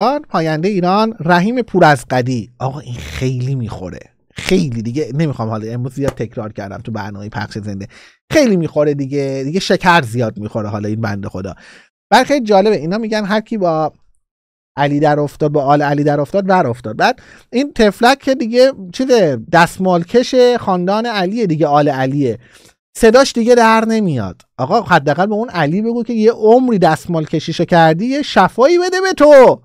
آن پاینده ایران رحیم پور از قدی آقا این خیلی میخوره خیلی دیگه نمیخوام حالا امروز زیاد تکرار کردم تو برنامه پخش زنده خیلی میخوره دیگه دیگه شکر زیاد میخوره حالا این بنده خدا بعد خیلی جالبه اینا میگن هر کی با علی در افتاد با آل علی در افتاد بر افتاد بعد این تفلک که دیگه چیز دستمالکش خاندان علیه دیگه آل علیه صداش دیگه در نمیاد آقا حداقل به اون علی بگو که یه عمری دستمال کشیشو کردی شفایی بده به تو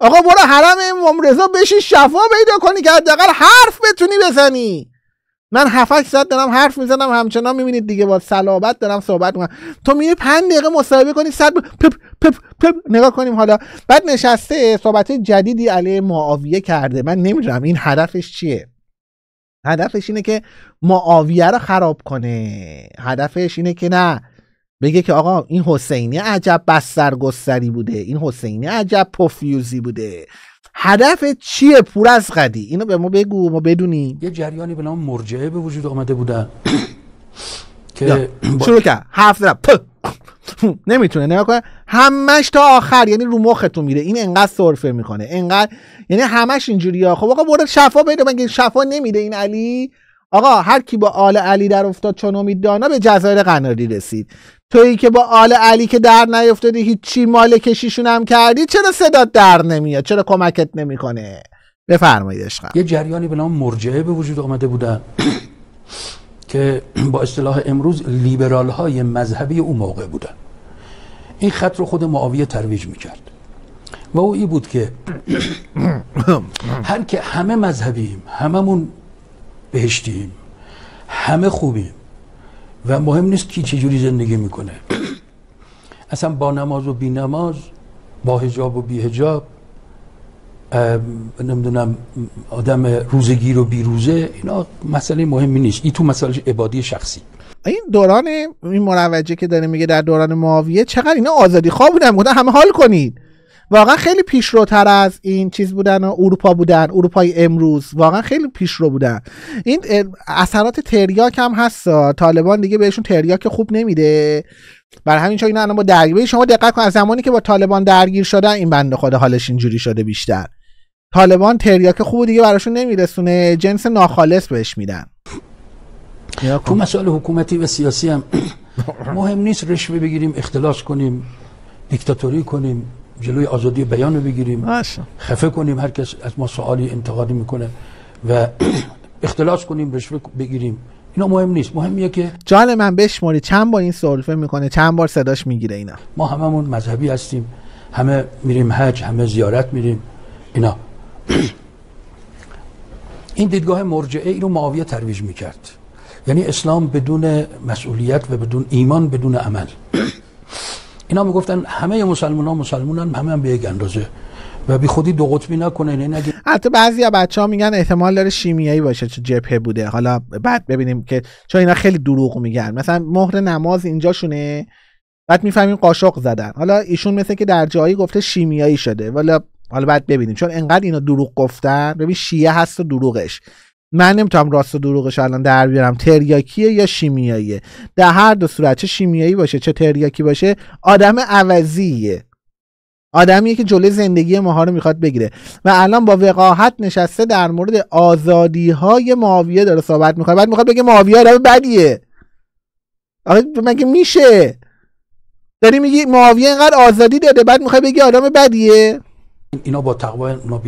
آقا برو حرم امام رضا بشی شفا پیدا کنی که حداقل حرف بتونی بزنی من هفت ساعت دارم حرف میزنم همچنان میبینید دیگه با صلابت دارم صحبت میکنم تو میری پنج دقیقه مصاحبه کنی صد پپ پپ پپ نگاه کنیم حالا بعد نشسته صحبت جدیدی علیه معاویه کرده من نمیدونم این هدفش چیه هدفش اینه که معاویه رو خراب کنه هدفش اینه که نه بگه که آقا این حسینی عجب بسترگستری بوده این حسینی عجب پفیوزی بوده هدف چیه پور از قدی اینو به ما بگو ما بدونی یه جریانی به نام مرجعه به وجود آمده بوده که شروع کرد هفت نمیتونه نگاه کنه همش تا آخر یعنی رو مختون میره این انقدر سرفه میکنه انقدر یعنی همش اینجوریه خب آقا برو شفا بده مگه شفا نمیده این علی آقا هر کی با آل علی در افتاد چون امید دانا به جزایر قناری رسید تویی که با آل علی که در نیفتادی هیچی مال کشیشون هم کردی چرا صدات در نمیاد چرا کمکت نمیکنه بفرمایید اشقا یه جریانی به نام مرجعه به وجود آمده بودن که با اصطلاح امروز لیبرال های مذهبی اون موقع بودن این خط رو خود معاویه ترویج میکرد و او ای بود که هر که همه مذهبیم هممون بهشتیم همه خوبیم و مهم نیست کی چجوری زندگی میکنه اصلا با نماز و بی نماز با هجاب و بی حجاب، نمیدونم آدم روزگیر و روزه، اینا مسئله مهمی نیست این تو مسئله عبادی شخصی این دوران این مروجه که داره میگه در دوران معاویه چقدر اینا آزادی خواه بودن همه حال کنید واقعا خیلی پیشروتر از این چیز بودن و اروپا بودن اروپای امروز واقعا خیلی پیشرو بودن این اثرات تریاک هم هست طالبان دیگه بهشون تریاک خوب نمیده بر همین چون اینا الان با درگیر شما دقت کن از زمانی که با طالبان درگیر شدن این بنده خدا حالش اینجوری شده بیشتر طالبان تریاک خوب دیگه براشون نمیرسونه جنس ناخالص بهش میدن تو مسائل حکومتی و سیاسی هم مهم نیست رشوه بگیریم اختلاس کنیم دیکتاتوری کنیم جلوی آزادی بیان رو بگیریم خفه کنیم هر کس از ما سوالی انتقادی میکنه و اختلاس کنیم رشوه بگیریم اینا مهم نیست مهمیه که جان من بشماری چند بار این سلفه میکنه چند بار صداش میگیره اینا ما هممون مذهبی هستیم همه میریم حج همه زیارت میریم اینا این دیدگاه مرجعه ای رو معاویه ترویج میکرد یعنی اسلام بدون مسئولیت و بدون ایمان بدون عمل اینا میگفتن همه مسلمان ها مسلمان هم همه هم به یک اندازه و بی خودی دو قطبی نکنه یعنی حتی بعضی از بچه ها میگن احتمال داره شیمیایی باشه چه جبهه بوده حالا بعد ببینیم که چون اینا خیلی دروغ میگن مثلا مهر نماز اینجاشونه بعد میفهمیم قاشق زدن حالا ایشون مثل که در جایی گفته شیمیایی شده والا حالا بعد ببینیم چون انقدر اینا دروغ گفتن ببین شیعه هست و دروغش من نمیتونم راست و دروغش الان در بیارم تریاکیه یا شیمیاییه در هر دو صورت چه شیمیایی باشه چه تریاکی باشه آدم عوضیه آدمیه که جلوی زندگی ماها رو میخواد بگیره و الان با وقاحت نشسته در مورد آزادی های معاویه داره صحبت میکنه بعد میخواد بگه معاویه آدم بدیه آخه مگه میشه داری میگی معاویه اینقدر آزادی داده بعد میخواد بگی آدم بدیه اینا با تقوا اونا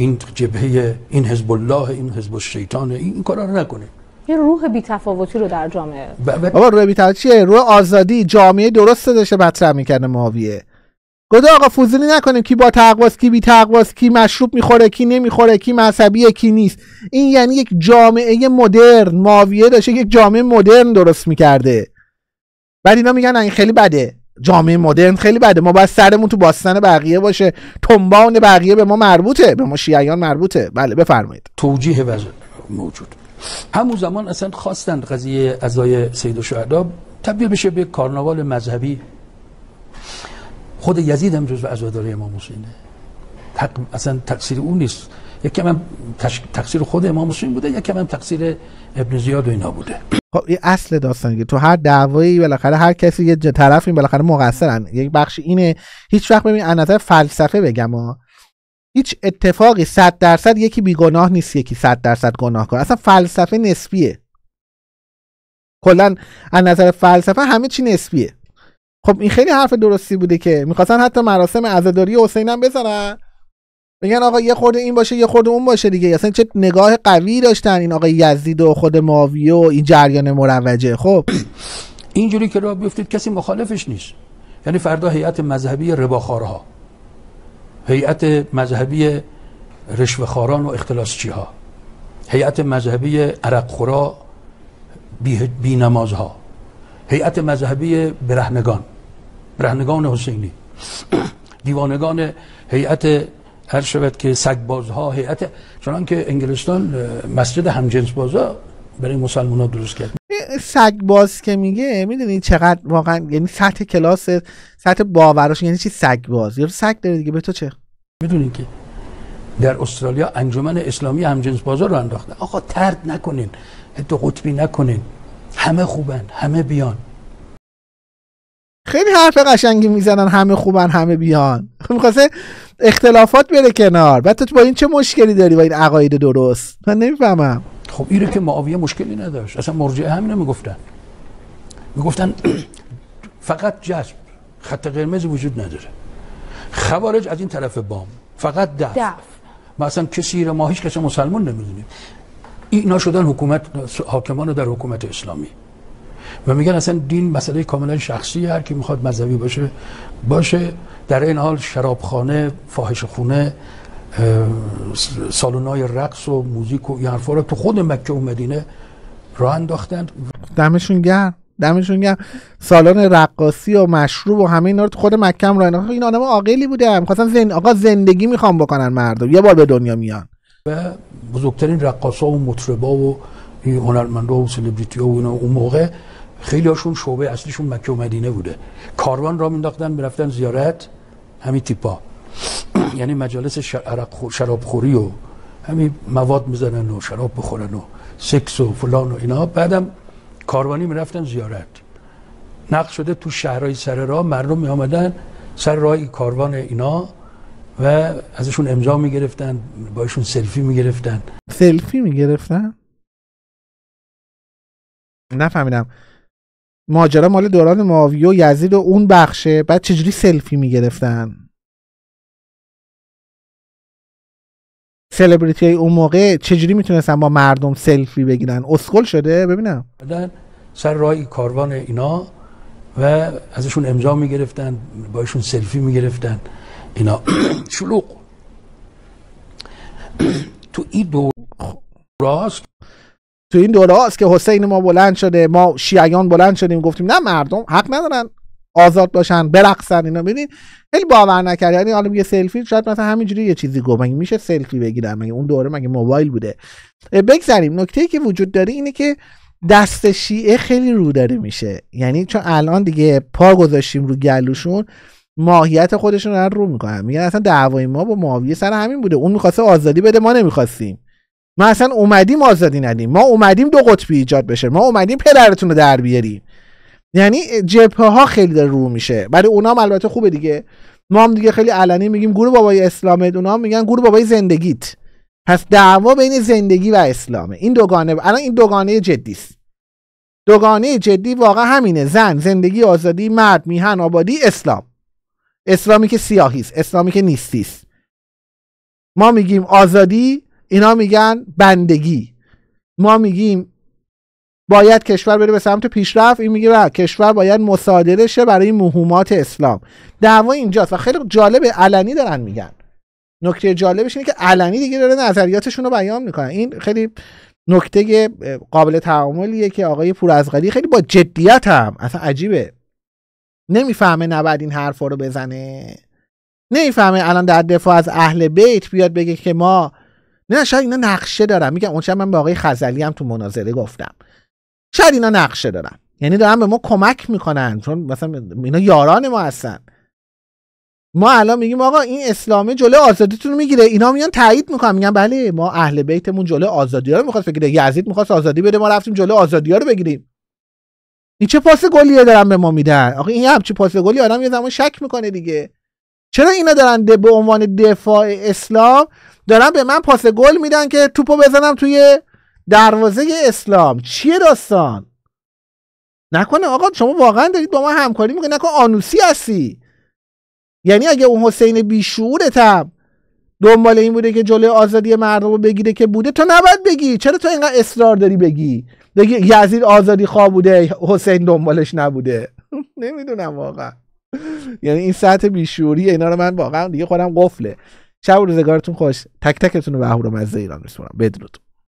این جبهه این حزب الله این حزب شیطان این کارا رو نکنه یه روح بی تفاوتی رو در جامعه بابا روح بی‌تفاوتی چیه روح آزادی جامعه درست داشته مطرح میکرده معاویه گفت آقا فوزونی نکنیم کی با تقواست کی بی تقواست کی مشروب میخوره کی نمیخوره کی مذهبیه کی نیست این یعنی یک جامعه مدرن ماویه داشته یک جامعه مدرن درست میکرده بعد اینا میگن این خیلی بده جامعه مدرن خیلی بده ما باید سرمون تو باستان بقیه باشه تنبان بقیه به ما مربوطه به ما شیعیان مربوطه بله بفرمایید توجیه وضع موجود همون زمان اصلا خواستند قضیه ازای سید و تبدیل بشه به کارناوال مذهبی خود یزید هم جزو ازاداره امام حسینه اصلا تقصیر اون نیست یکی هم تقصیر خود امام حسین بوده یکی هم تقصیر ابن زیاد و اینا بوده خب این اصل داستانیه تو هر دعوایی بالاخره هر کسی یه طرف این بالاخره مقصرن یک بخش اینه هیچ وقت ببین از نظر فلسفه بگم ها هیچ اتفاقی 100 درصد یکی بیگناه نیست یکی 100 درصد گناهکار اصلا فلسفه نسبیه کلا از نظر فلسفه همه چی نسبیه خب این خیلی حرف درستی بوده که میخواستن حتی مراسم عزاداری حسین هم بزنن بگن آقا یه خورده این باشه یه خورده اون باشه دیگه اصلا چه نگاه قوی داشتن این آقای یزید و خود معاویه و این جریان مروجه خب اینجوری که راه بیفتید کسی مخالفش نیست یعنی فردا هیئت مذهبی رباخارها هیئت مذهبی رشوهخواران و اختلاسچی ها هیئت مذهبی عرقخورا بی, بی نمازها هیئت مذهبی برهنگان برهنگان حسینی دیوانگان هیئت هر شود که ها هیئت چون که انگلستان مسجد همجنس بازا برای مسلمان ها درست کرد باز که میگه میدونی چقدر واقعا یعنی سطح کلاس سطح باوراش یعنی چی باز یا سگ داره دیگه به تو چه میدونی که در استرالیا انجمن اسلامی همجنس بازار رو انداخته آقا ترد نکنین تو قطبی نکنین همه خوبن همه بیان خیلی حرف قشنگی میزنن همه خوبن همه بیان خب میخواسته اختلافات بره کنار بعد تو با این چه مشکلی داری با این عقاید درست من نمیفهمم خب ایره که معاویه مشکلی نداشت اصلا مرجعه همینو میگفتن میگفتن فقط جذب خط قرمز وجود نداره خوارج از این طرف بام فقط دفت ما اصلا کسی را ما هیچ کسی مسلمان نمیدونیم اینا شدن حکومت حاکمان در حکومت اسلامی و میگن اصلا دین مسئله کاملا شخصی هر کی میخواد مذهبی باشه باشه در این حال شرابخانه فاحش خونه سالونای رقص و موزیک و این رو تو خود مکه و مدینه راه انداختن دمشون گرم دمشون گرم سالن رقاصی و مشروب و همه اینا رو تو خود مکه هم راه انداختن خب این آدم عاقلی بوده میخواستن زن... آقا زندگی میخوام بکنن مردم یه بار به دنیا میان و بزرگترین رقاصا و مطربا و هنرمندا و سلبریتی و اون موقع خیلی هاشون شعبه اصلیشون مکه و مدینه بوده کاروان را مینداختن میرفتن زیارت همین تیپا یعنی مجالس خوری و همین مواد میزنن و شراب بخورن و سکس و فلان و اینا بعدم کاروانی میرفتن زیارت نقش شده تو شهرهای سر را مردم میامدن سر راه کاروان اینا و ازشون امضا میگرفتن باشون سلفی میگرفتن سلفی میگرفتن نفهمیدم ماجرا مال دوران معاویه و یزید و اون بخشه بعد چجوری سلفی میگرفتن سلبریتی های اون موقع چجوری میتونستن با مردم سلفی بگیرن اسکل شده ببینم سر رای کاروان اینا و ازشون امضا میگرفتن با ایشون سلفی میگرفتن اینا شلوغ تو این خب. راست تو این دوره است که حسین ما بلند شده ما شیعیان بلند شدیم گفتیم نه مردم حق ندارن آزاد باشن برقصن اینا ببینید خیلی باور نکرد یعنی حالا یه سلفی شاید مثلا همینجوری یه چیزی گفت میشه سلفی بگیرم مگه اون دوره مگه موبایل بوده بگذریم نکته ای که وجود داره اینه که دست شیعه خیلی رو داره میشه یعنی چون الان دیگه پا گذاشتیم رو گلوشون ماهیت خودشون رو رو میکنن میگن اصلا دعوای ما با معاویه سر همین بوده اون میخواسته آزادی بده ما نمیخواستیم ما اصلا اومدیم آزادی ندیم ما اومدیم دو قطبی ایجاد بشه ما اومدیم پدرتون رو در بیاریم یعنی جبهه ها خیلی داره رو میشه برای اونام البته خوبه دیگه ما هم دیگه خیلی علنی میگیم گروه بابای اسلامه اونا هم میگن گروه بابای زندگیت پس دعوا بین زندگی و اسلامه این دوگانه الان این دوگانه جدی است دوگانه جدی واقعا همینه زن زندگی آزادی مرد میهن آبادی اسلام اسلامی که سیاهی است اسلامی که نیستی ما میگیم آزادی اینا میگن بندگی ما میگیم باید کشور بره به سمت پیشرفت این میگه کشور باید مصادره شه برای مهمات اسلام دعوا اینجاست و خیلی جالب علنی دارن میگن نکته جالبش اینه که علنی دیگه داره نظریاتشون رو بیان میکنن این خیلی نکته قابل تعاملیه که آقای پورازغلی خیلی با جدیت هم اصلا عجیبه نمیفهمه نباید این حرفا رو بزنه نمیفهمه الان در دفاع از اهل بیت بیاد بگه که ما نه شاید اینا نقشه دارم میگم اون من به آقای خزلی هم تو مناظره گفتم شاید اینا نقشه دارم یعنی دارن به ما کمک میکنن چون مثلا اینا یاران ما هستن ما الان میگیم آقا این اسلامه جلو آزادیتون میگیره اینا میان تایید میکنن میگن بله ما اهل بیتمون جلو آزادی ها رو میخواست بگیره یزید میخواست آزادی بده ما رفتیم جلو آزادی ها رو بگیریم این چه پاس گلیه دارن به ما میدن آقا این چه پاس گلی آدم یه زمان شک میکنه دیگه چرا اینا دارن به عنوان دفاع اسلام دارن به من پاس گل میدن که توپو بزنم توی دروازه اسلام چیه داستان نکنه آقا شما واقعا دارید با ما همکاری میکنی نکنه آنوسی هستی یعنی اگه اون حسین تب دنبال این بوده که جلوی آزادی مردم رو بگیره که بوده تو نباید بگی چرا تو اینقدر اصرار داری بگی بگی یزید آزادی خواه بوده حسین دنبالش نبوده نمیدونم واقعا یعنی این سطح بیشوری اینا رو من واقعا دیگه خودم قفله شب روزگارتون خوش تک تکتون رو به از ایران میسپارم بدرود